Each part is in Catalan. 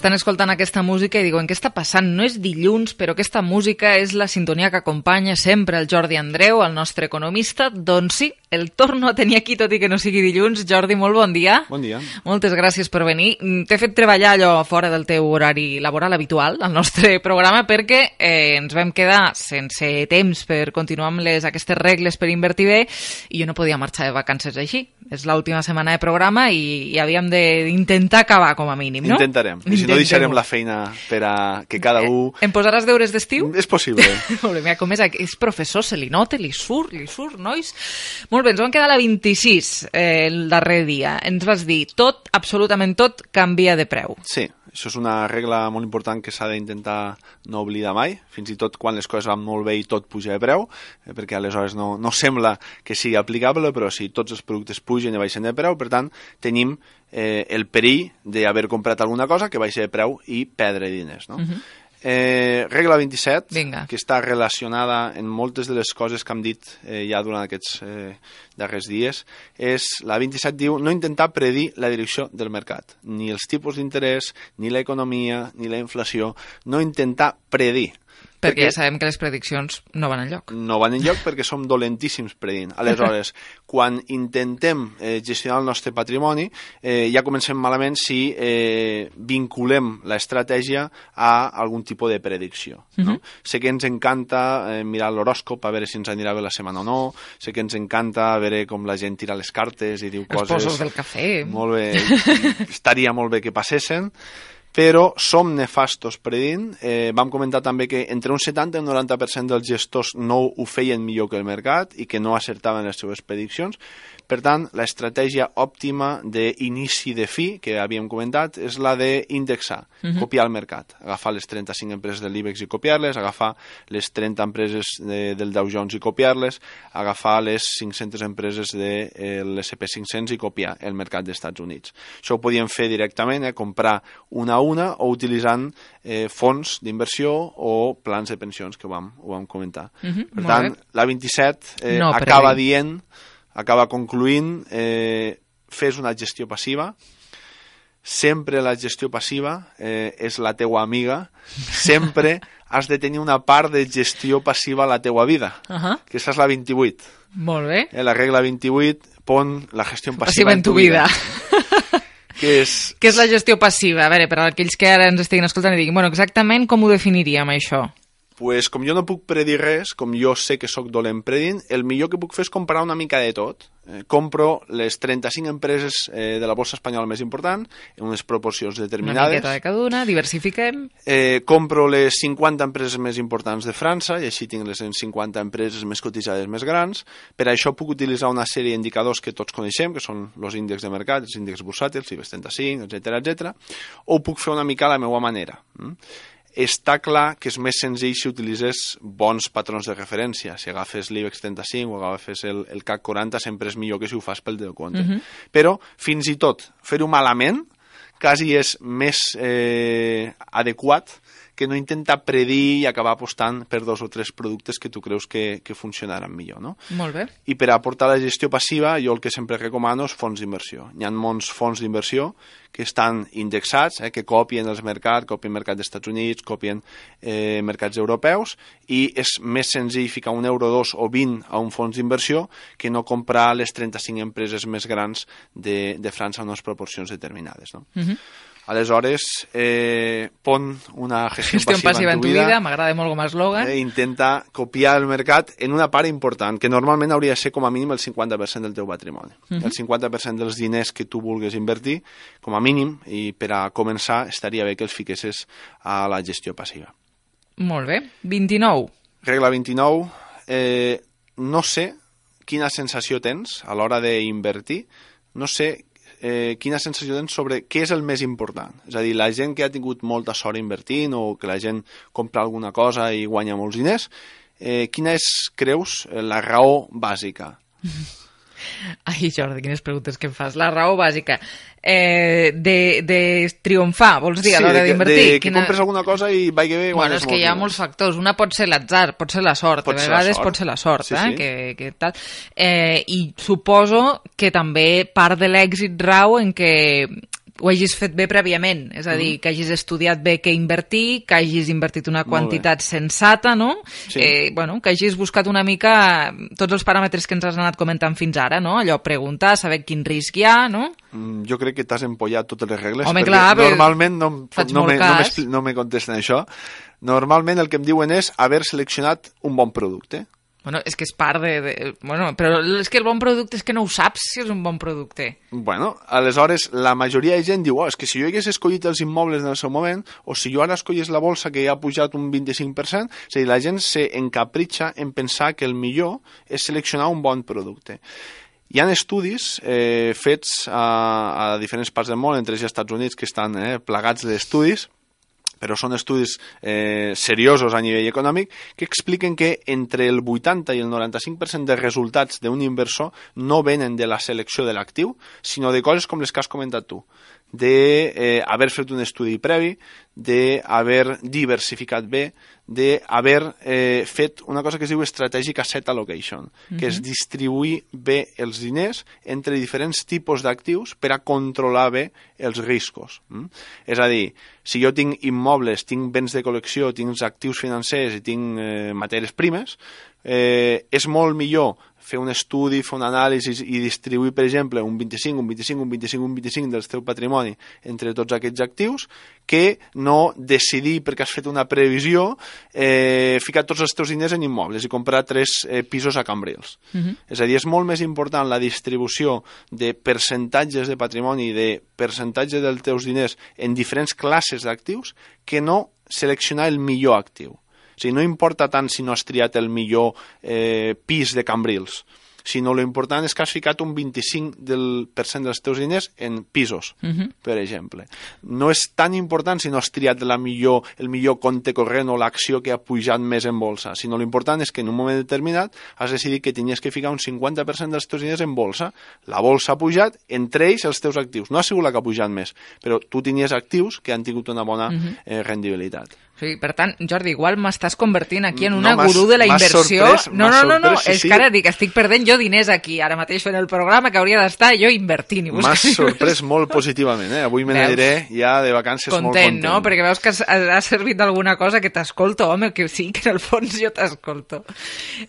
estan escoltant aquesta música i diuen què està passant? No és dilluns, però aquesta música és la sintonia que acompanya sempre el Jordi Andreu, el nostre economista. Doncs sí, el torno a tenir aquí, tot i que no sigui dilluns. Jordi, molt bon dia. Bon dia. Moltes gràcies per venir. Mm, t'he fet treballar allò fora del teu horari laboral habitual, al nostre programa, perquè eh, ens vam quedar sense temps per continuar amb les, aquestes regles per invertir bé i jo no podia marxar de vacances així. És l'última setmana de programa i, i havíem d'intentar acabar, com a mínim, no? Intentarem. Intentarem no deixarem la feina per a que cada eh, un... Em posaràs deures d'estiu? És possible. Molt bé, com és, és professor, se li nota, li surt, li surt, nois. Molt bé, ens vam quedar a la 26 eh, el darrer dia. Ens vas dir, tot, absolutament tot, canvia de preu. Sí, això és una regla molt important que s'ha d'intentar no oblidar mai, fins i tot quan les coses van molt bé i tot puja de preu, eh, perquè aleshores no, no sembla que sigui aplicable, però si tots els productes pugen i baixen de preu, per tant, tenim eh, el perill d'haver comprat alguna cosa que baixi de preu i perdre diners. No? Uh mhm. -huh. Eh, regla 27, Vinga. que està relacionada en moltes de les coses que hem dit eh, ja durant aquests eh, darrers dies, és la 27 diu no intentar predir la direcció del mercat, ni els tipus d'interès, ni l'economia, ni la inflació, no intentar predir perquè ja sabem que les prediccions no van enlloc. No van enlloc perquè som dolentíssims predint. Aleshores, quan intentem eh, gestionar el nostre patrimoni, eh, ja comencem malament si eh, vinculem l'estratègia a algun tipus de predicció. No? Uh -huh. No? Sé que ens encanta eh, mirar l'horòscop a veure si ens anirà bé la setmana o no, sé que ens encanta veure com la gent tira les cartes i diu Els coses... Els posos del cafè. Molt bé, estaria molt bé que passessin, però som nefastos predint. Eh, vam comentar també que entre un 70 i un 90% dels gestors no ho feien millor que el mercat i que no acertaven les seves prediccions, per tant, l'estratègia òptima d'inici de fi, que havíem comentat, és la d'indexar, uh mhm. -huh. copiar el mercat, agafar les 35 empreses de l'IBEX i copiar-les, agafar les 30 empreses de, del Dow Jones i copiar-les, agafar les 500 empreses de eh, l'SP500 i copiar el mercat dels Estats Units. Això ho podíem fer directament, eh, comprar una a una o utilitzant eh, fons d'inversió o plans de pensions, que ho vam, ho vam comentar. Uh mhm, -huh, per Molt tant, bé. la 27 eh, no, acaba dient acaba concluint eh, fes una gestió passiva sempre la gestió passiva eh, és la teua amiga sempre has de tenir una part de gestió passiva a la teua vida uh -huh. que és la 28 molt bé. Eh, la regla 28 pon la gestió passiva, passiva en tu vida, vida. que és... que és la gestió passiva? A veure, per a aquells que ara ens estiguin escoltant i diguin, bueno, exactament com ho definiríem, això? pues, com jo no puc predir res, com jo sé que sóc dolent predint, el millor que puc fer és comprar una mica de tot. Eh, compro les 35 empreses eh, de la bolsa espanyola més important, en unes proporcions determinades. Una miqueta de cada una, diversifiquem. Eh, compro les 50 empreses més importants de França, i així tinc les 50 empreses més cotitzades més grans. Per això puc utilitzar una sèrie d'indicadors que tots coneixem, que són els índexs de mercat, els índexs bursàtils, l'IBEX 35, etc etc. o puc fer una mica a la meva manera. Mm? està clar que és més senzill si utilitzes bons patrons de referència. Si agafes l'IBEX 35 o agafes el, el CAC 40, sempre és millor que si ho fas pel teu compte. Uh -huh. Però, fins i tot, fer-ho malament quasi és més eh, adequat que no intentar predir i acabar apostant per dos o tres productes que tu creus que, que funcionaran millor. No? Molt bé. I per aportar la gestió passiva, jo el que sempre recomano és fons d'inversió. Hi ha molts fons d'inversió que estan indexats, eh, que copien els mercats, copien el mercat dels Estats Units, copien eh, mercats europeus, i és més senzill ficar un euro, dos o 20 a un fons d'inversió que no comprar les 35 empreses més grans de, de França en unes proporcions determinades. No? Uh mhm. -huh. Aleshores, eh, pon una gestió, gestió passiva, en tu vida. vida M'agrada molt com a eslògan. Eh, intenta copiar el mercat en una part important, que normalment hauria de ser com a mínim el 50% del teu patrimoni. Uh mhm. -huh. El 50% dels diners que tu vulgues invertir, com a mínim, i per a començar estaria bé que els fiquessis a la gestió passiva. Molt bé. 29. Regla 29. Eh, no sé quina sensació tens a l'hora d'invertir, no sé eh, quina sensació tens sobre què és el més important? És a dir, la gent que ha tingut molta sort invertint o que la gent compra alguna cosa i guanya molts diners, eh, quina és, creus, la raó bàsica? Ai, Jordi, quines preguntes que em fas. La raó bàsica. Eh, de, de triomfar, vols dir, a l'hora d'invertir. Sí, que Quina... compres alguna cosa i va que bé... Bueno, és que hi ha molts factors. Una pot ser l'atzar, pot ser la sort. Pot a vegades sort. pot ser la sort, sí, eh? Sí. Que, que tal. Eh, I suposo que també part de l'èxit rau en que ho hagis fet bé prèviament, és a dir, mm. que hagis estudiat bé què invertir, que hagis invertit una quantitat sensata, no? Sí. Eh, bueno, que hagis buscat una mica mm, tots els paràmetres que ens has anat comentant fins ara, no? Allò, preguntar, saber quin risc hi ha, no? Mm, jo crec que t'has empollat totes les regles, Home, clar, normalment no, no, me, no, no me contesten això. Normalment el que em diuen és haver seleccionat un bon producte. Bueno, és que és part de, de... Bueno, però és que el bon producte és que no ho saps si és un bon producte. Bueno, aleshores, la majoria de gent diu oh, és que si jo hagués escollit els immobles en el seu moment, o si jo ara escollís la bolsa que ja ha pujat un 25%, és a dir, la gent s'encapritxa en pensar que el millor és seleccionar un bon producte. Hi ha estudis eh, fets a, a diferents parts del món, entre els Estats Units, que estan eh, plegats d'estudis, de però són estudis eh, seriosos a nivell econòmic que expliquen que entre el 80 i el 95% dels resultats d'un inversor no venen de la selecció de l'actiu, sinó de coses com les que has comentat tu de eh, haver fet un estudi previ, de haver diversificat bé, de haver eh, fet una cosa que es diu Strategic Asset Allocation, mm -hmm. que és distribuir bé els diners entre diferents tipus d'actius per a controlar bé els riscos. Mm? És a dir, si jo tinc immobles, tinc béns de col·lecció, tinc actius financers i tinc eh, matèries primes, eh, és molt millor fer un estudi, fer una anàlisi i distribuir, per exemple, un 25, un 25, un 25, un 25 del teu patrimoni entre tots aquests actius, que no decidir, perquè has fet una previsió, eh, ficar tots els teus diners en immobles i comprar tres eh, pisos a Cambrils. Uh mhm. -huh. És a dir, és molt més important la distribució de percentatges de patrimoni i de percentatge dels teus diners en diferents classes d'actius que no seleccionar el millor actiu. O sigui, no importa tant si no has triat el millor eh, pis de Cambrils, sinó lo important és que has ficat un 25% del, dels teus diners en pisos, uh mhm. -huh. per exemple. No és tan important si no has triat la millor, el millor compte corrent o l'acció que ha pujat més en bolsa, sinó l'important és que en un moment determinat has decidit que tenies que ficar un 50% dels teus diners en bolsa. La bolsa ha pujat, entre ells els teus actius. No ha sigut la que ha pujat més, però tu tenies actius que han tingut una bona uh mhm. -huh. eh, rendibilitat. Sí, per tant, Jordi, igual m'estàs convertint aquí en una no, gurú de la inversió. Sorprès, no, no, no, no, sorprès, sí, és sí. que ara dic, estic perdent jo diners aquí, ara mateix fent el programa que hauria d'estar jo invertint. M'has sorprès molt positivament, eh? Avui me n'aniré ja de vacances content, molt content. no? Perquè veus que ha servit d'alguna cosa que t'escolto, home, que sí, que en el fons jo t'escolto.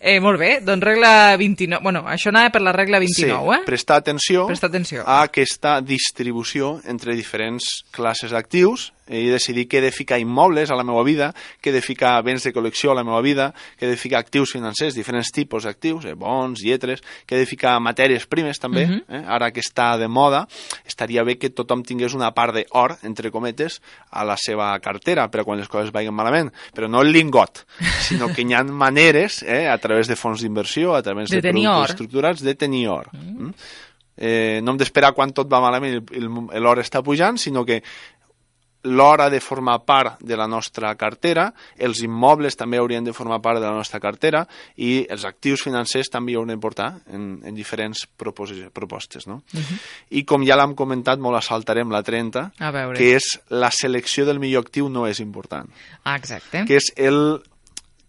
Eh, molt bé, doncs regla 29... Bueno, això anava per la regla 29, sí, eh? prestar atenció, prestar atenció a aquesta distribució entre diferents classes d'actius i decidir que he de ficar immobles a la meva meva vida, que he de ficar béns de col·lecció a la meva vida, que he de ficar actius financers, diferents tipus d'actius, eh, bons, lletres, que he de ficar matèries primes també, uh mhm. -huh. eh? ara que està de moda, estaria bé que tothom tingués una part d'or, entre cometes, a la seva cartera, però quan les coses vagin malament, però no el lingot, sinó que hi ha maneres, eh, a través de fons d'inversió, a través de, de productes or. estructurats, de tenir or. -huh. Mm. Mm. Eh, no hem d'esperar quan tot va malament i l'or està pujant, sinó que l'hora de formar part de la nostra cartera, els immobles també haurien de formar part de la nostra cartera i els actius financers també haurien de portar en, en diferents propostes. No? Uh mhm. -huh. I com ja l'hem comentat, molt assaltarem la 30, que és la selecció del millor actiu no és important. Ah, exacte. Que és el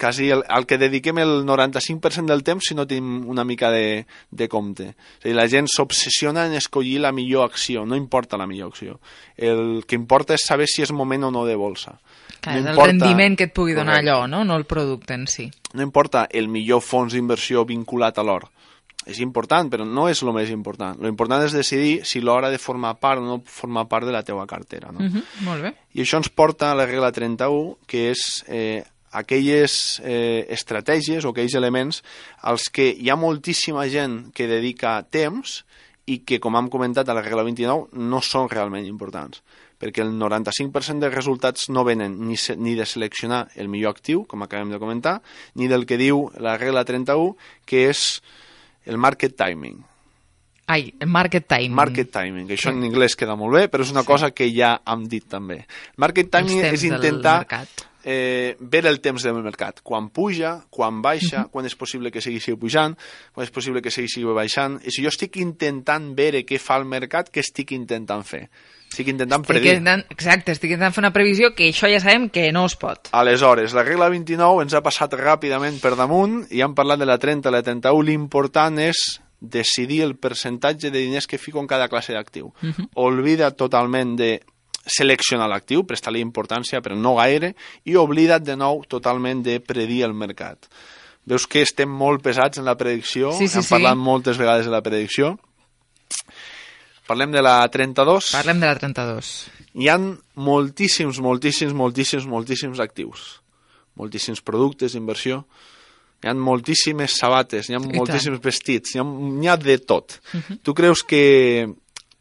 quasi el, el que dediquem el 95% del temps si no tenim una mica de, de compte. És dir, la gent s'obsessiona en escollir la millor acció, no importa la millor acció. El que importa és saber si és moment o no de bolsa. Clar, no és el rendiment que et pugui donar Correcte. allò, no? no el producte en si. No importa el millor fons d'inversió vinculat a l'or. És important, però no és el més important. Lo important és decidir si l'hora de formar part o no formar part de la teua cartera. No? Uh mhm, -huh, molt bé. I això ens porta a la regla 31, que és eh, aquelles eh, estratègies o aquells elements als que hi ha moltíssima gent que dedica temps i que, com hem comentat a la regla 29, no són realment importants perquè el 95% dels resultats no venen ni, se, ni de seleccionar el millor actiu, com acabem de comentar, ni del que diu la regla 31, que és el market timing. Ai, el market timing. Market timing, que això en anglès queda molt bé, però és una sí. cosa que ja hem dit també. Market timing és intentar eh, veure el temps del mercat, quan puja, quan baixa, mm -hmm. quan és possible que segueixi pujant, quan és possible que segueixi baixant. I si jo estic intentant veure què fa el mercat, què estic intentant fer? Estic intentant estic predir. Intentant, exacte, estic intentant fer una previsió que això ja sabem que no es pot. Aleshores, la regla 29 ens ha passat ràpidament per damunt i han parlat de la 30, a la 31. L'important és decidir el percentatge de diners que fico en cada classe d'actiu. Uh -huh. Olvida totalment de seleccionar l'actiu, prestar-li importància, però no gaire, i oblida't de nou totalment de predir el mercat. Veus que estem molt pesats en la predicció, sí, sí, hem parlat sí. moltes vegades de la predicció. Parlem de la 32. Parlem de la 32. Hi han moltíssims, moltíssims, moltíssims, moltíssims actius. Moltíssims productes d'inversió. Hi ha moltíssimes sabates, hi ha moltíssims vestits, hi ha, hi ha de tot. Uh mhm. -huh. Tu creus que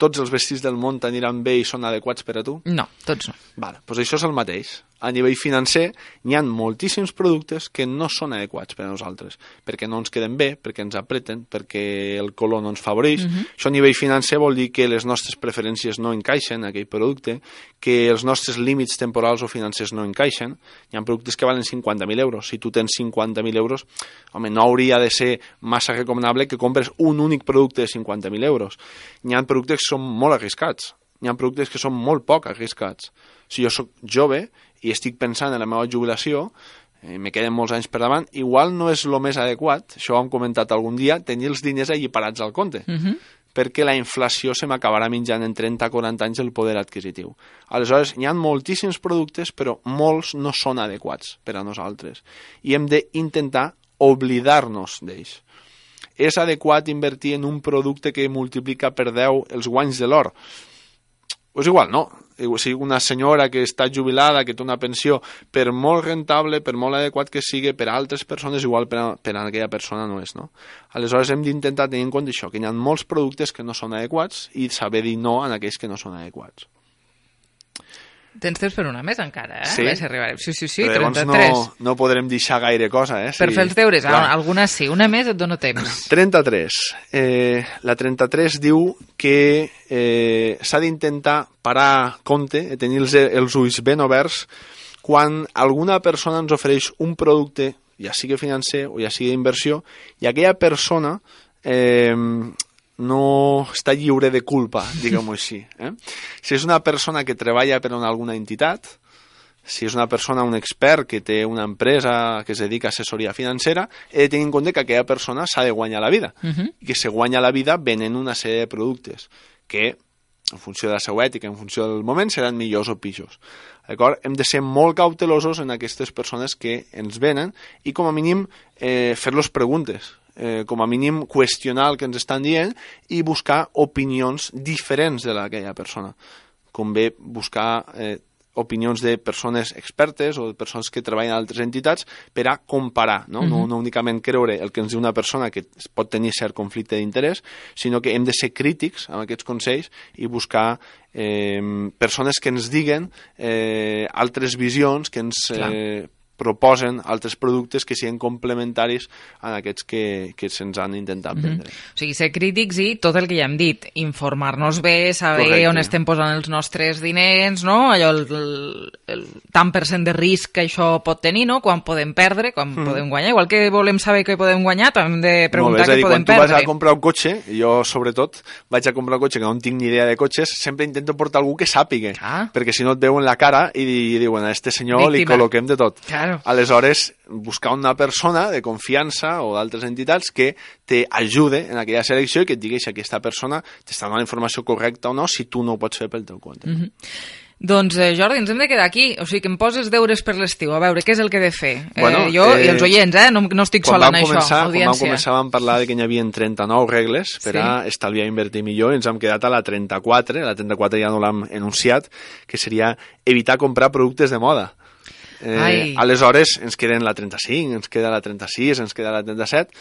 tots els vestits del món t'aniran bé i són adequats per a tu? No, tots no. Vale, doncs això és el mateix a nivell financer n'hi ha moltíssims productes que no són adequats per a nosaltres, perquè no ens queden bé, perquè ens apreten, perquè el color no ens favoreix. Uh mhm. -huh. Això a nivell financer vol dir que les nostres preferències no encaixen en aquell producte, que els nostres límits temporals o financers no encaixen. Hi ha productes que valen 50.000 euros. Si tu tens 50.000 euros, home, no hauria de ser massa recomanable que compres un únic producte de 50.000 euros. Hi ha productes que són molt arriscats. Hi ha productes que són molt poc arriscats. Si jo sóc jove i estic pensant en la meva jubilació, i eh, me queden molts anys per davant, igual no és el més adequat, això ho hem comentat algun dia, tenir els diners parats al compte. Uh mhm. -huh perquè la inflació se m'acabarà menjant en 30-40 anys el poder adquisitiu. Aleshores, hi ha moltíssims productes, però molts no són adequats per a nosaltres. I hem d'intentar oblidar-nos d'ells. És adequat invertir en un producte que multiplica per 10 els guanys de l'or? És igual, no. Eh, o sigui, una senyora que està jubilada, que té una pensió, per molt rentable, per molt adequat que sigui, per a altres persones, igual per a, per a aquella persona no és, no? Aleshores hem d'intentar tenir en compte això, que hi ha molts productes que no són adequats i saber dir no en aquells que no són adequats. Tens temps per una més encara, eh? Sí? Si arribarem. Sí, sí, sí, Però 33. No, no podrem deixar gaire cosa, eh? Sí. Per fer els deures, Clar. alguna sí, una més et dono temps. 33. Eh, la 33 diu que eh, s'ha d'intentar parar compte, eh, tenir els, els ulls ben oberts, quan alguna persona ens ofereix un producte, ja sigui financer o ja sigui d'inversió, i aquella persona eh, no està lliure de culpa, diguem-ho així. Eh? Si és una persona que treballa per en alguna entitat, si és una persona, un expert que té una empresa que es dedica a assessoria financera, he de tenir en compte que aquella persona s'ha de guanyar la vida, uh mhm. -huh. i que se guanya la vida venent una sèrie de productes que en funció de la seva ètica, en funció del moment, seran millors o pitjors. D'acord? Hem de ser molt cautelosos en aquestes persones que ens venen i, com a mínim, eh, fer-los preguntes eh, com a mínim qüestionar el que ens estan dient i buscar opinions diferents de d'aquella persona. Com bé buscar eh, opinions de persones expertes o de persones que treballen en altres entitats per a comparar, no? Mm -hmm. no, mhm. no únicament creure el que ens diu una persona que pot tenir cert conflicte d'interès, sinó que hem de ser crítics amb aquests consells i buscar eh, persones que ens diguen eh, altres visions, que ens eh, proposen altres productes que siguin complementaris a aquests que, que se'ns han intentat mhm. vendre. Mm -hmm. O sigui, ser crítics i tot el que ja hem dit, informar-nos bé, saber Correcte. on estem posant els nostres diners, no? allò el, el, el tant per cent de risc que això pot tenir, no? quan podem perdre, quan mm. podem guanyar, igual que volem saber què podem guanyar, també hem de preguntar què podem perdre. Quan tu vas a comprar un cotxe, jo sobretot vaig a comprar un cotxe que no tinc ni idea de cotxes, sempre intento portar algú que sàpiga, ah. perquè si no et veuen la cara i, i diuen a este senyor Víctima. li col·loquem de tot. Claro. Claro. Aleshores, buscar una persona de confiança o d'altres entitats que t'ajude en aquella selecció i que et digui si aquesta persona t'està donant la informació correcta o no, si tu no ho pots fer pel teu compte. Mm -hmm. Doncs, eh, Jordi, ens hem de quedar aquí. O sigui, que em poses deures per l'estiu. A veure, què és el que he de fer? Eh, bueno, eh, jo eh, i els eh, oients, eh? No, no estic sola en això, començar, audiència. Quan vam començar vam parlar de que hi havia 39 regles per sí. a estalviar i invertir millor. Ens hem quedat a la 34. La 34 ja no l'hem enunciat, que seria evitar comprar productes de moda. Eh, aleshores ens queden la 35, ens queda la 36, ens queda la 37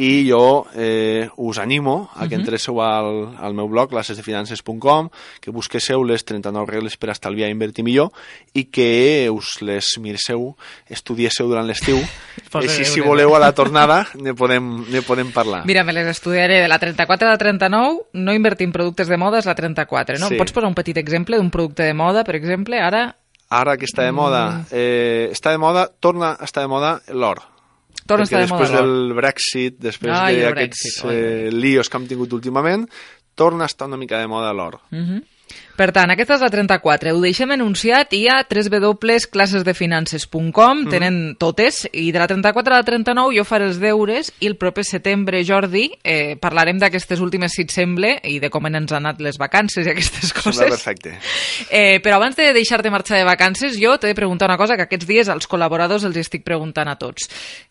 i jo eh, us animo a que mhm. entreu al, al meu blog lasesdefinances.com, que busqueu les 39 regles per estalviar i invertir millor i que us les mireu, estudieu durant l'estiu i si, si voleu a la tornada ne podem, ne podem parlar. Mira, me les estudiaré de la 34 a la 39 no invertim productes de moda és la 34, no? Sí. pots posar un petit exemple d'un producte de moda, per exemple, ara Ara que està de moda, mm. eh, està de moda, torna a estar de moda l'or. Torna Perquè a estar de moda després del Brexit, després d'aquests de eh, líos que hem tingut últimament, torna a estar una mica de moda l'or. Mm -hmm. Per tant, aquesta és la 34. Ho deixem anunciat. i a www.classesdefinances.com, mm. Mm-hmm. tenen totes, i de la 34 a la 39 jo faré els deures i el proper setembre, Jordi, eh, parlarem d'aquestes últimes, si et sembla, i de com ens han anat les vacances i aquestes coses. Sembla perfecte. Eh, però abans de deixar-te marxar de vacances, jo t'he de preguntar una cosa que aquests dies als col·laboradors els estic preguntant a tots.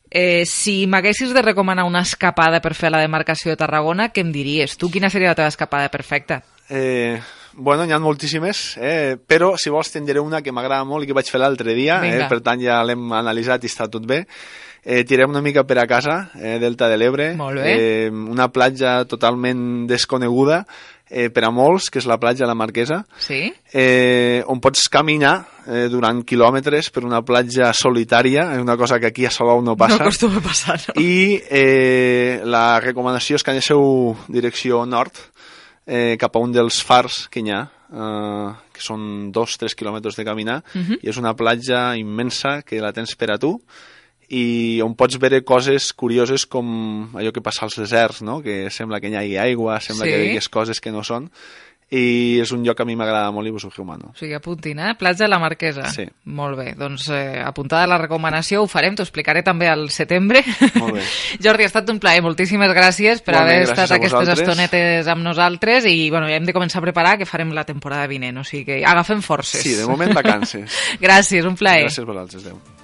Eh, si m'haguessis de recomanar una escapada per fer la demarcació de Tarragona, què em diries? Tu, quina seria la teva escapada perfecta? Eh, Bueno, n'hi ha moltíssimes, eh? però si vols tindré una que m'agrada molt i que vaig fer l'altre dia, eh, Vinga. eh? per tant ja l'hem analitzat i està tot bé. Eh, tirem una mica per a casa, eh, Delta de l'Ebre, eh, una platja totalment desconeguda, eh, per a molts, que és la platja de la Marquesa, sí? eh, on pots caminar eh, durant quilòmetres per una platja solitària, és una cosa que aquí a Salou no passa. No acostuma a passar, no. I eh, la recomanació és que anéssiu direcció nord, eh, cap a un dels fars que hi ha, eh, que són dos, tres quilòmetres de caminar, uh mhm. -huh. i és una platja immensa que la tens per a tu, i on pots veure coses curioses com allò que passa als deserts, no? que sembla que hi hagi aigua, sembla sí. que hi hagués coses que no són, i és un lloc que a mi m'agrada molt i vos ho humano. O sigui, apuntin, eh? Platja de la Marquesa. Sí. Molt bé, doncs eh, apuntada la recomanació, ho farem, t'ho explicaré també al setembre. Molt bé. Jordi, ha estat un plaer, moltíssimes gràcies per bé, haver gràcies estat aquestes estonetes amb nosaltres i bueno, ja hem de començar a preparar que farem la temporada vinent, o sigui que agafem forces. Sí, de moment vacances. gràcies, un plaer. Gràcies a vosaltres, adeu.